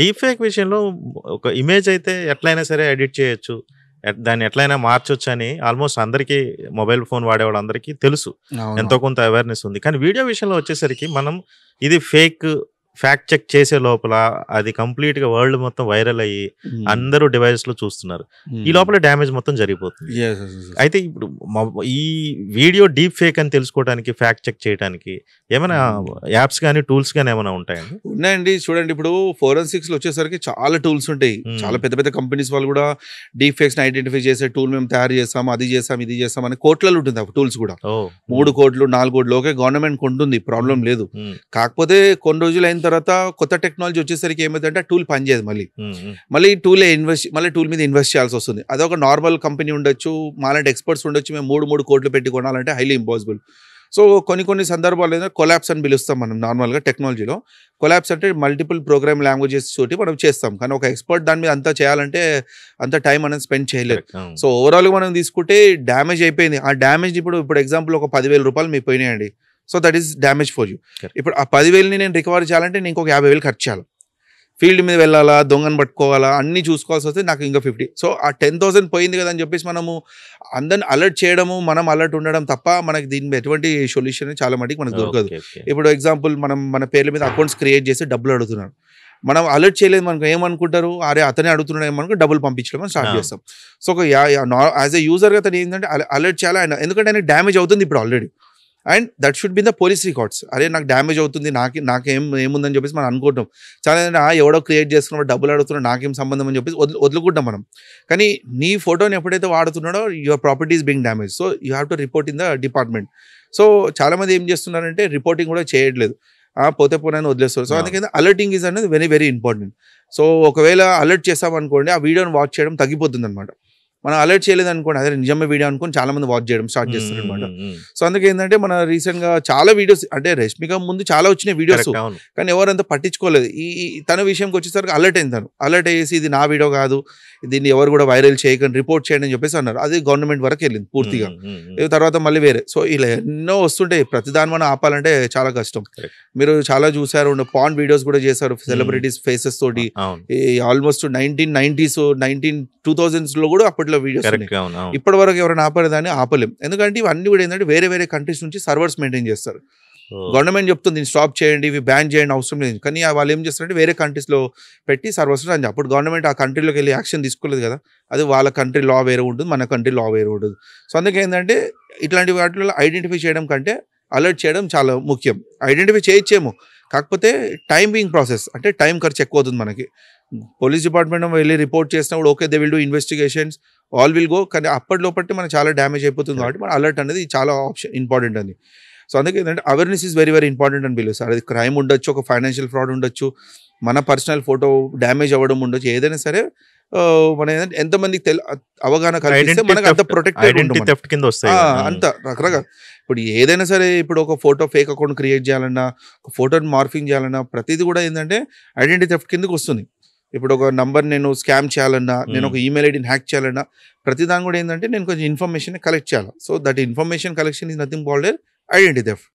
Deep fake విషయంలో ఒక image అయితే ఎట్లయినా సరే ఎడిట్ చేయొచ్చు దాన్ని ఎట్లయినా మార్చొచ్చు అని ఆల్మోస్ట్ అందరికీ మొబైల్ ఫోన్ వాడేవాళ్ళందరికీ తెలుసు ఎంతో కొంత అవేర్నెస్ ఉంది కానీ వీడియో విషయంలో వచ్చేసరికి మనం ఇది ఫేక్ ఫ్యాక్ట్ చెక్ చేసే లోపల అది కంప్లీట్ గా వరల్డ్ మొత్తం వైరల్ అయ్యి hmm. అందరూ డివైస్ లో చూస్తున్నారు ఈ hmm. లోపల డ్యామేజ్ మొత్తం జరిగిపోతుంది అయితే ఇప్పుడు ఈ వీడియో డీప్ ఫేక్ అని తెలుసుకోవడానికి ఫ్యాక్ట్ చెక్ చేయడానికి ఏమైనా hmm. యాప్స్ కానీ టూల్స్ కానీ ఏమైనా ఉంటాయండి ఉన్నాయండి చూడండి ఇప్పుడు ఫోరెన్సిక్స్ లో వచ్చేసరికి చాలా టూల్స్ ఉంటాయి చాలా పెద్ద పెద్ద కంపెనీస్ వాళ్ళు కూడా డీప్ ఫేక్స్ ఐడెంటిఫై చేసే టూల్ మేము తయారు చేస్తాం అది చేస్తాం ఇది చేస్తాం అని కోట్లలో ఉంటుంది ఆ టూల్స్ కూడా మూడు కోట్లు నాలుగు కోట్లు ఓకే గవర్నమెంట్ కొంటుంది ప్రాబ్లం లేదు కాకపోతే కొన్ని రోజులు అయిన తర్వాత కొత్త టెక్నాలజీ వచ్చేసరికి ఏమైందంటే టూల్ పనిచేయదు మళ్ళీ మళ్ళీ టూలే ఇన్వెస్ట్ మళ్ళీ టూల్ మీద ఇన్వెస్ట్ చేయాల్సి వస్తుంది అదొక నార్మల్ కంపెనీ ఉండొచ్చు మాలాంటి ఎక్స్పర్ట్స్ ఉండొచ్చు మేము మూడు మూడు కోట్లు పెట్టి కొనాలంటే హైలీ ఇంపాసిబుల్ సో కొన్ని కొన్ని సందర్భాలు ఏదైనా కొలాబ్స్ అని పిలుస్తాం మనం నార్మల్గా టెక్నాలజీలో కొలాబ్స్ అంటే మల్టిపుల్ ప్రోగ్రామ్ లాంగ్వేజెస్ చోటి మనం చేస్తాం కానీ ఒక ఎక్స్పర్ట్ దాని మీద అంతా చేయాలంటే అంత టైం అనేది స్పెండ్ చేయలేదు సో ఓవరాల్గా మనం తీసుకుంటే డ్యామేజ్ అయిపోయింది ఆ డ్యామేజ్ ఇప్పుడు ఇప్పుడు ఎగ్జాంపుల్ ఒక పదివేల రూపాయలు మీకు పోయినాయండి so that is damage for you ఇప్పుడు ఆ పదివేలని నేను రికవరీ చేయాలంటే నేను ఇంకొక యాభై వేలు ఖర్చు చేయాలి ఫీల్డ్ మీద వెళ్ళాలా దొంగను పట్టుకోవాలా అన్నీ చూసుకోవాల్సి వస్తే నాకు ఇంకా ఫిఫ్టీ సో ఆ టెన్ థౌసండ్ పోయింది కదా అని చెప్పేసి మనము అందరిని అలర్ట్ చేయడము మనం అలర్ట్ ఉండడం తప్ప మనకి దీని ఎటువంటి సొల్యూషన్ చాలా మటుకు మనకు దొరకదు ఇప్పుడు ఎగ్జాంపుల్ మనం మన పేర్ల మీద అకౌంట్స్ క్రియేట్ చేసి డబ్బులు అడుగుతున్నారు మనం అలర్ట్ చేయలేదు మనకు ఏమనుకుంటారు అరే అతనే అడుగుతున్నాడు ఏమనుకో డబ్బులు పంపించడం స్టార్ట్ చేస్తాం సో ఒక యాజ్ ఏ యూజర్గా అతను ఏంటంటే అలర్ట్ చేయాలి ఆయన ఎందుకంటే ఆయన డ్యామేజ్ అవుతుంది ఇప్పుడు already and that should be the police records అరే నాకు డ్యామేజ్ అవుతుంది నాకు నాకేం ఏముందని చెప్పేసి మనం అనుకుంటాం చాలా ఎవడో క్రియేట్ చేసుకున్నాడు డబ్బులు అడుగుతున్నాడు నాకేం సంబంధం అని చెప్పేసి వదిలి వదులుకుంటాం మనం కానీ నీ ఫోటోని ఎప్పుడైతే వాడుతున్నాడో your property is being damage so you have to report in the department so చాలామంది ఏం చేస్తున్నారంటే రిపోర్టింగ్ కూడా చేయట్లేదు పోతే పోనని వదిలేస్తారు సో అందుకే అలర్టింగ్ ఈజ్ అనేది వెరీ వెరీ ఇంపార్టెంట్ సో ఒకవేళ అలర్ట్ చేస్తామనుకోండి ఆ వీడియోని వాచ్ చేయడం తగ్గిపోతుంది అనమాట మనం అలర్ట్ చేయలేదు అనుకోండి అదే నిజమే వీడియో అనుకోని చాలా మంది వాచ్ చేయడం స్టార్ట్ చేస్తారు అనమాట సో అందుకే ఏంటంటే మన రీసెంట్ గా చాలా వీడియోస్ అంటే రష్మిక ముందు చాలా వచ్చినాయి వీడియోస్ కానీ ఎవరంతా పట్టించుకోలేదు ఈ తన విషయంకి వచ్చేసరికి అలర్ట్ అయింది తను అలర్ట్ అయ్యేసి ఇది నా వీడియో కాదు దీన్ని ఎవరు కూడా వైరల్ చేయకండి రిపోర్ట్ చేయండి అని చెప్పేసి అన్నారు అది గవర్నమెంట్ వరకు వెళ్ళింది పూర్తిగా తర్వాత మళ్ళీ వేరే సో ఇలా ఎన్నో వస్తుంటాయి ప్రతి దాని మనం ఆపాలంటే చాలా కష్టం మీరు చాలా చూసారు పాన్ వీడియోస్ కూడా చేశారు సెలబ్రిటీస్ ఫేసెస్ తోటి almost nineteen nineties nineteen two thousands లో కూడా అప్పట్లో లో వీడియోస్ ఇప్పటి వరకు ఎవరైనా ఆపలేదాన్ని ఆపలేం ఎందుకంటే ఇవన్నీ కూడా ఏంటంటే వేరే వేరే కంట్రీస్ నుంచి సర్వర్స్ మెయింటైన్ చేస్తారు గవర్నమెంట్ చెప్తుంది దీన్ని స్టాప్ చేయండి ఇవి బ్యాన్ చేయండి అవసరం లేదు కానీ వాళ్ళు ఏం చేస్తారంటే వేరే కంట్రీస్లో పెట్టి సర్వర్స్ అని అప్పుడు గవర్నమెంట్ ఆ కంట్రీలోకి వెళ్ళి యాక్షన్ తీసుకోలేదు కదా అది వాళ్ళ కంట్రీ లా వేరే ఉంటుంది మన కంట్రీ లా వేరే ఉంటుంది సో అందుకే ఏంటంటే ఇట్లాంటి వాటిలో ఐడెంటిఫై చేయడం కంటే అలర్ట్ చేయడం చాలా ముఖ్యం ఐడెంటిఫై చేయొచ్చేమో కాకపోతే టైం బింగ్ ప్రాసెస్ అంటే టైం ఖర్చు ఎక్కువ అవుతుంది మనకి పోలీస్ డిపార్ట్మెంట్ వెళ్ళి రిపోర్ట్ చేసినప్పుడు okay they will do investigations all will go కానీ అప్పటి లోపట్టి మనం చాలా డ్యామేజ్ అయిపోతుంది కాబట్టి మన అలర్ట్ అనేది చాలా ఆప్షన్ ఇంపార్టెంట్ అని సో అందుకే ఏంటంటే awareness is very very important అని పిలుస్తారు అది క్రైమ్ ఉండొచ్చు ఒక ఫైనాన్షియల్ ఫ్రాడ్ ఉండొచ్చు మన పర్సనల్ ఫోటో డ్యామేజ్ అవ్వడం ఉండొచ్చు ఏదైనా సరే మన ఏంటంటే ఎంతమందికి తెలి అవగాహన కలిగిస్తే మనకు అంత ప్రొటెక్ట్ కింద వస్తాయి అంత hmm. రకరకాల ఇప్పుడు ఏదైనా సరే ఇప్పుడు ఒక ఫోటో ఫేక్ అకౌంట్ క్రియేట్ చేయాలన్నా ఒక ఫోటోని మార్ఫింగ్ చేయాలన్నా ప్రతిదీ కూడా ఏంటంటే ఐడెంటిటీ థెఫ్ట్ కిందకు వస్తుంది ఇప్పుడు ఒక నంబర్ నేను స్కామ్ చేయాలన్నా నేను ఒక ఈమెయిల్ ఐడిని హ్యాక్ చేయాలన్నా ప్రతిదాని కూడా ఏంటంటే నేను కొంచెం ఇన్ఫర్మేషన్ కలెక్ట్ చేయాలి so that information collection is nothing balder identity